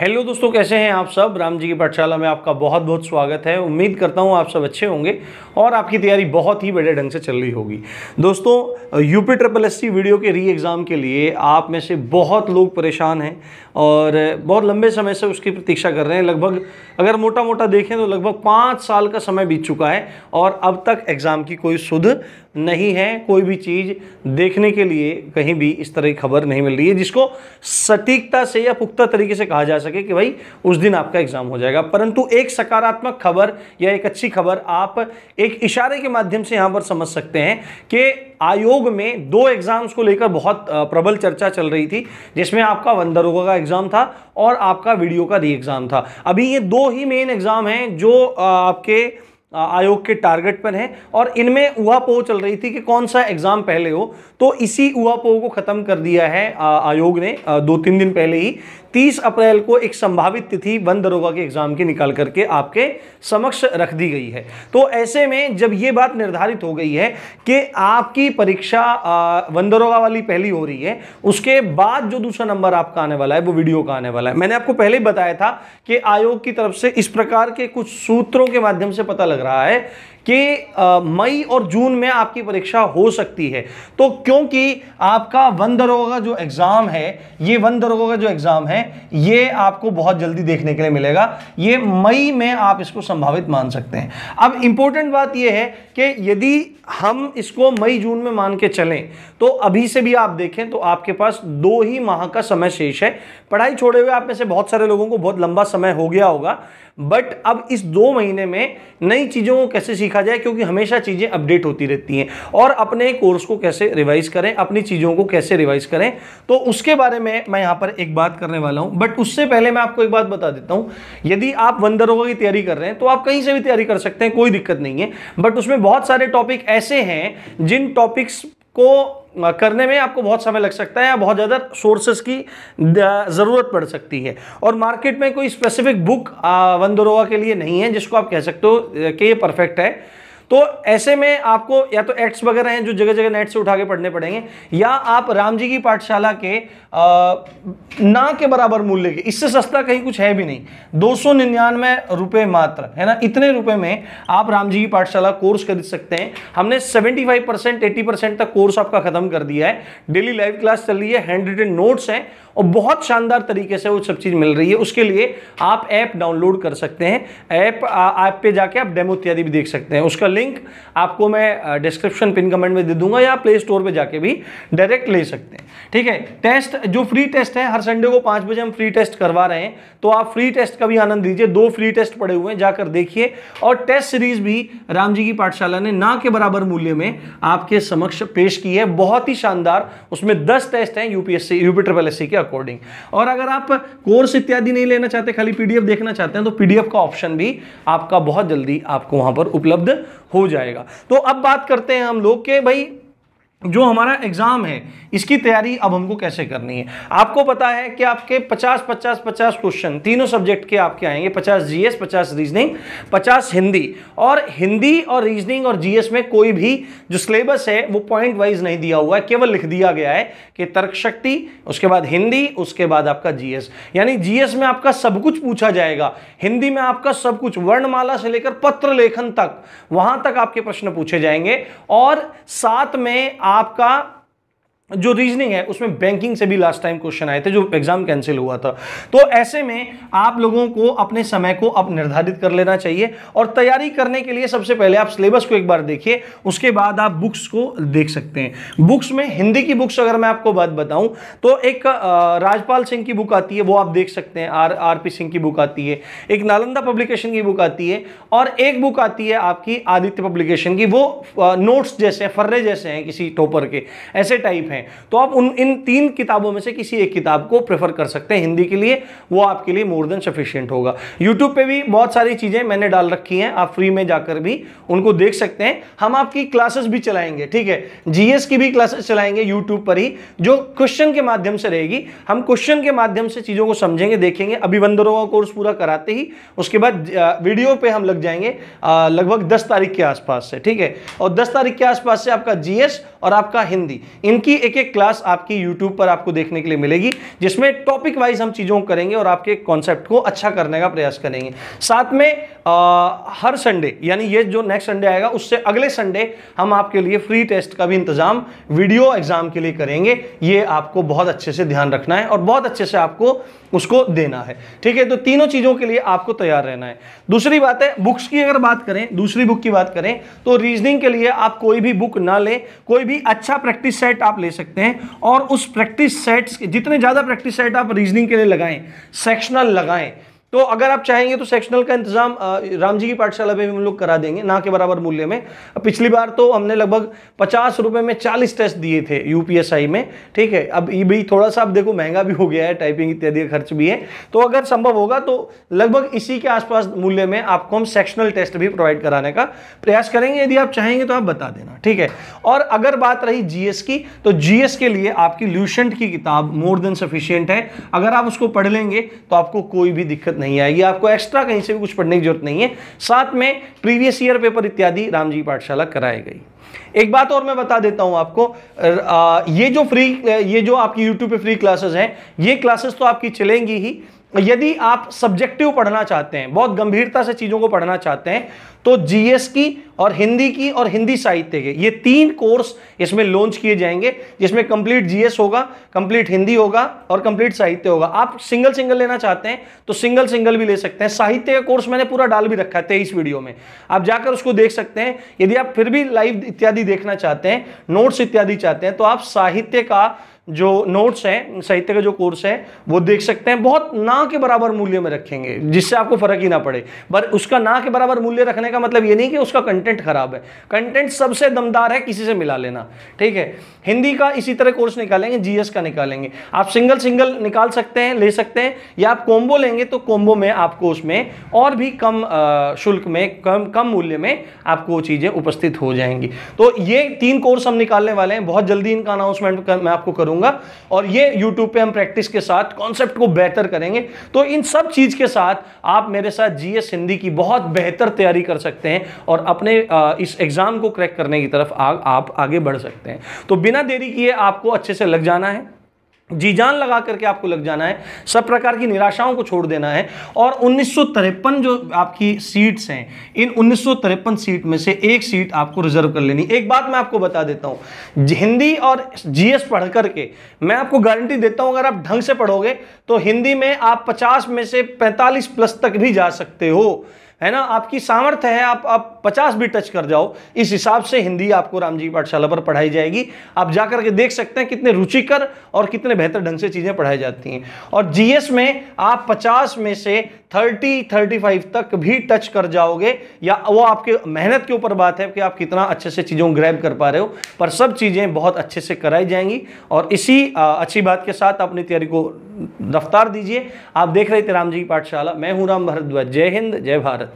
hello दोस्तों कैसे हैं आप सब राम जी की पाठशाला में आपका बहुत बहुत स्वागत है उम्मीद करता हूं आप सब अच्छे होंगे और आपकी तैयारी बहुत ही बड़े ढंग से चल रही होगी दोस्तों यूपी ट्रिपल एस वीडियो के री एग्ज़ाम के लिए आप में से बहुत लोग परेशान हैं और बहुत लंबे समय से उसकी प्रतीक्षा कर रहे हैं लगभग अगर मोटा मोटा देखें तो लगभग पाँच साल का समय बीत चुका है और अब तक एग्ज़ाम की कोई सुध नहीं है कोई भी चीज़ देखने के लिए कहीं भी इस तरह की खबर नहीं मिल रही है जिसको सटीकता से या पुख्ता तरीके से कहा जा सके कि भाई उस दिन आपका एग्ज़ाम हो जाएगा परंतु एक सकारात्मक खबर या एक अच्छी खबर आप एक इशारे के माध्यम से यहाँ पर समझ सकते हैं कि आयोग में दो एग्ज़ाम्स को लेकर बहुत प्रबल चर्चा चल रही थी जिसमें आपका वन दरोगा का एग्ज़ाम था और आपका वीडियो का री एग्ज़ाम था अभी ये दो ही मेन एग्ज़ाम हैं जो आपके आयोग के टारगेट पर हैं और इनमें पोह चल रही थी कि कौन सा एग्ज़ाम पहले हो तो इसी पोह को ख़त्म कर दिया है आयोग ने दो तीन दिन पहले ही 30 अप्रैल को एक संभावित तिथि वन दरोगा के एग्जाम की निकाल करके आपके समक्ष रख दी गई है तो ऐसे में जब ये बात निर्धारित हो गई है कि आपकी परीक्षा वन दरोगा वाली पहली हो रही है उसके बाद जो दूसरा नंबर आपका आने वाला है वो वीडियो का आने वाला है मैंने आपको पहले ही बताया था कि आयोग की तरफ से इस प्रकार के कुछ सूत्रों के माध्यम से पता लग रहा है कि मई और जून में आपकी परीक्षा हो सकती है तो क्योंकि आपका वन दरोगा का जो एग्ज़ाम है ये वन दरोगा का जो एग्ज़ाम है ये आपको बहुत जल्दी देखने के लिए मिलेगा ये मई में आप इसको संभावित मान सकते हैं अब इंपॉर्टेंट बात यह है कि यदि हम इसको मई जून में मान के चलें तो अभी से भी आप देखें तो आपके पास दो ही माह का समय शेष है पढ़ाई छोड़े हुए आप में से बहुत सारे लोगों को बहुत लंबा समय हो गया होगा बट अब इस दो महीने में नई चीज़ों को कैसे सीख सीखा जाए क्योंकि हमेशा चीज़ें अपडेट होती रहती हैं और अपने कोर्स को कैसे रिवाइज़ करें अपनी चीज़ों को कैसे रिवाइज़ करें तो उसके बारे में मैं यहाँ पर एक बात करने वाला हूँ बट उससे पहले मैं आपको एक बात बता देता हूँ यदि आप वन दरोगा की तैयारी कर रहे हैं तो आप कहीं से भी तैयारी कर सकते हैं कोई दिक्कत नहीं है बट उसमें बहुत सारे टॉपिक ऐसे हैं जिन टॉपिक्स को करने में आपको बहुत समय लग सकता है या बहुत ज़्यादा सोर्सेज की ज़रूरत पड़ सकती है और मार्केट में कोई स्पेसिफिक बुक वंदोरोवा के लिए नहीं है जिसको आप कह सकते हो कि ये परफेक्ट है तो ऐसे में आपको या तो एक्ट्स वगैरह हैं जो जगह जगह नेट से उठा के पढ़ने पड़ेंगे या आप राम जी की पाठशाला के आ, ना के बराबर मूल्य के इससे सस्ता कहीं कुछ है भी नहीं दो सौ रुपए मात्र है ना इतने रुपए में आप राम जी की पाठशाला कोर्स खरीद सकते हैं हमने 75 परसेंट एटी परसेंट तक कोर्स आपका खत्म कर दिया है डेली लाइव क्लास चल रही है हैंड रिटेन नोट्स हैं और बहुत शानदार तरीके से वो सब चीज़ मिल रही है उसके लिए आप ऐप डाउनलोड कर सकते हैं ऐप ऐप पे जाके आप डेमो इत्यादि भी देख सकते हैं उसका लिंक आपको मैं डिस्क्रिप्शन पिन कमेंट में दे दूंगा या प्ले स्टोर पर जाके भी डायरेक्ट ले सकते हैं ठीक है टेस्ट जो फ्री टेस्ट है हर संडे को पाँच बजे हम फ्री टेस्ट करवा रहे हैं तो आप फ्री टेस्ट का भी आनंद लीजिए दो फ्री टेस्ट पड़े हुए हैं जाकर देखिए और टेस्ट सीरीज भी राम जी की पाठशाला ने ना के बराबर मूल्य में आपके समक्ष पेश की है बहुत ही शानदार उसमें दस टेस्ट हैं यूपीएससी यूपी ट्रिपल एस के अकॉर्डिंग और अगर आप कोर्स इत्यादि नहीं लेना चाहते खाली पीडीएफ देखना चाहते हैं तो पीडीएफ का ऑप्शन भी आपका बहुत जल्दी आपको वहां पर उपलब्ध हो जाएगा तो अब बात करते हैं हम लोग के भाई जो हमारा एग्ज़ाम है इसकी तैयारी अब हमको कैसे करनी है आपको पता है कि आपके 50 50 50 क्वेश्चन तीनों सब्जेक्ट के आपके आएंगे 50 जीएस 50 रीजनिंग 50 हिंदी और हिंदी और रीजनिंग और जीएस में कोई भी जो सिलेबस है वो पॉइंट वाइज नहीं दिया हुआ है केवल लिख दिया गया है कि तर्कशक्ति उसके बाद हिंदी उसके बाद आपका जी यानी जी में आपका सब कुछ पूछा जाएगा हिंदी में आपका सब कुछ वर्णमाला से लेकर पत्र लेखन तक वहां तक आपके प्रश्न पूछे जाएंगे और साथ में आप आपका जो रीजनिंग है उसमें बैंकिंग से भी लास्ट टाइम क्वेश्चन आए थे जो एग्जाम कैंसिल हुआ था तो ऐसे में आप लोगों को अपने समय को अब निर्धारित कर लेना चाहिए और तैयारी करने के लिए सबसे पहले आप सिलेबस को एक बार देखिए उसके बाद आप बुक्स को देख सकते हैं बुक्स में हिंदी की बुक्स अगर मैं आपको बात बताऊं तो एक राजपाल सिंह की बुक आती है वो आप देख सकते हैं आर आर पी सिंह की बुक आती है एक नालंदा पब्लिकेशन की बुक आती है और एक बुक आती है आपकी आदित्य पब्लिकेशन की वो नोट्स जैसे फर्रे जैसे हैं किसी टोपर के ऐसे टाइप है हैं तो आप उन इन तीन किताबों में से किसी एक किताब को प्रेफर कर सकते हैं हिंदी के लिए वो आपके लिए मोर देन सफिशियंट होगा यूट्यूब पर भी बहुत सारी चीज़ें मैंने डाल रखी हैं आप फ्री में जाकर भी उनको देख सकते हैं हम आपकी क्लासेस भी चलाएंगे ठीक है जीएस की भी क्लासेस चलाएंगे यूट्यूब पर ही जो क्वेश्चन के माध्यम से रहेगी हम क्वेश्चन के माध्यम से चीज़ों को समझेंगे देखेंगे अभिवंदरों का कोर्स पूरा कराते ही उसके बाद वीडियो पे हम लग जाएंगे लगभग 10 तारीख के आसपास से ठीक है और 10 तारीख के आसपास से आपका जीएस और आपका हिंदी इनकी एक एक क्लास आपकी YouTube पर आपको देखने के लिए मिलेगी जिसमें टॉपिक वाइज हम चीज़ों को करेंगे और आपके कॉन्सेप्ट को अच्छा करने का प्रयास करेंगे साथ में आ, हर संडे यानी ये जो नेक्स्ट संडे आएगा उससे अगले संडे हम आपके लिए फ्री टेस्ट का भी इंतजाम वीडियो एग्जाम के लिए करेंगे ये आपको बहुत अच्छे से ध्यान रखना है और बहुत अच्छे से आपको उसको देना है ठीक है तो तीनों चीज़ों के लिए आपको तैयार रहना है दूसरी बात है बुक्स की अगर बात करें दूसरी बुक की बात करें तो रीजनिंग के लिए आप कोई भी बुक ना लें कोई भी अच्छा प्रैक्टिस सेट आप ले सकते हैं और उस प्रैक्टिस सेट्स जितने ज़्यादा प्रैक्टिस सेट आप रीजनिंग के लिए लगाएं सेक्शनल लगाएं तो अगर आप चाहेंगे तो सेक्शनल का इंतजाम राम जी की पाठशाला में भी हम लोग करा देंगे ना के बराबर मूल्य में पिछली बार तो हमने लगभग पचास रुपये में चालीस टेस्ट दिए थे यूपीएसआई में ठीक है अब ये भी थोड़ा सा आप देखो महंगा भी हो गया है टाइपिंग इत्यादि का खर्च भी है तो अगर संभव होगा तो लगभग इसी के आसपास मूल्य में आपको हम सेक्शनल टेस्ट भी प्रोवाइड कराने का प्रयास करेंगे यदि आप चाहेंगे तो आप बता देना ठीक है और अगर बात रही जीएस की तो जीएस के लिए आपकी ल्यूशेंट की किताब मोर देन सफिशियंट है अगर आप उसको पढ़ लेंगे तो आपको कोई भी दिक्कत नहीं नहीं आएगी आपको एक्स्ट्रा कहीं से भी कुछ पढ़ने की जरूरत नहीं है साथ में प्रीवियस ईयर पेपर इत्यादि रामजी पाठशाला कराई गई एक बात और मैं बता देता हूं आपको ये जो फ्री ये जो आपकी यूट्यूब पे फ्री क्लासेस हैं ये क्लासेस तो आपकी चलेंगी ही यदि आप सब्जेक्टिव पढ़ना चाहते हैं बहुत गंभीरता से चीज़ों को पढ़ना चाहते हैं तो जीएस की और हिंदी की और हिंदी साहित्य के ये तीन कोर्स इसमें लॉन्च किए जाएंगे जिसमें कंप्लीट जीएस होगा कंप्लीट हिंदी होगा और कंप्लीट साहित्य होगा आप सिंगल सिंगल लेना चाहते हैं तो सिंगल सिंगल भी ले सकते हैं साहित्य का कोर्स मैंने पूरा डाल भी रखा है तेईस वीडियो में आप जाकर उसको देख सकते हैं यदि आप फिर भी लाइव इत्यादि देखना चाहते हैं नोट्स इत्यादि चाहते हैं तो आप साहित्य का जो नोट्स हैं साहित्य का जो कोर्स है वो देख सकते हैं बहुत ना के बराबर मूल्य में रखेंगे जिससे आपको फर्क ही ना पड़े पर उसका ना के बराबर मूल्य रखने का मतलब ये नहीं कि उसका कंटेंट खराब है कंटेंट सबसे दमदार है किसी से मिला लेना ठीक है हिंदी का इसी तरह कोर्स निकालेंगे जीएस का निकालेंगे आप सिंगल सिंगल निकाल सकते हैं ले सकते हैं या आप कॉम्बो लेंगे तो कोम्बो में आपको उसमें और भी कम शुल्क में कम कम मूल्य में आपको चीज़ें उपस्थित हो जाएंगी तो ये तीन कोर्स हम निकालने वाले हैं बहुत जल्दी इनका अनाउंसमेंट मैं आपको करूँगा करूंगा और ये YouTube पे हम प्रैक्टिस के साथ कॉन्सेप्ट को बेहतर करेंगे तो इन सब चीज़ के साथ आप मेरे साथ जीएस हिंदी की बहुत बेहतर तैयारी कर सकते हैं और अपने इस एग्ज़ाम को क्रैक करने की तरफ आ, आप आगे बढ़ सकते हैं तो बिना देरी किए आपको अच्छे से लग जाना है जी जान लगा करके आपको लग जाना है सब प्रकार की निराशाओं को छोड़ देना है और उन्नीस जो आपकी सीट्स हैं इन उन्नीस सीट में से एक सीट आपको रिजर्व कर लेनी एक बात मैं आपको बता देता हूं हिंदी और जीएस पढ़ करके मैं आपको गारंटी देता हूं अगर आप ढंग से पढ़ोगे तो हिंदी में आप 50 में से 45 प्लस तक भी जा सकते हो है ना आपकी सामर्थ्य है आप आप पचास भी टच कर जाओ इस हिसाब से हिंदी आपको रामजी पाठशाला पर पढ़ाई जाएगी आप जाकर के देख सकते हैं कितने रुचिकर और कितने बेहतर ढंग से चीज़ें पढ़ाई जाती हैं और जीएस में आप पचास में से थर्टी थर्टी फाइव तक भी टच कर जाओगे या वो आपके मेहनत के ऊपर बात है कि आप कितना अच्छे से चीज़ों को ग्रैब कर पा रहे हो पर सब चीज़ें बहुत अच्छे से कराई जाएंगी और इसी अच्छी बात के साथ अपनी तैयारी को रफ्तार दीजिए आप देख रहे थे राम जी की पाठशाला मैं हूँ राम भारद्वाज जय हिंद जय भारत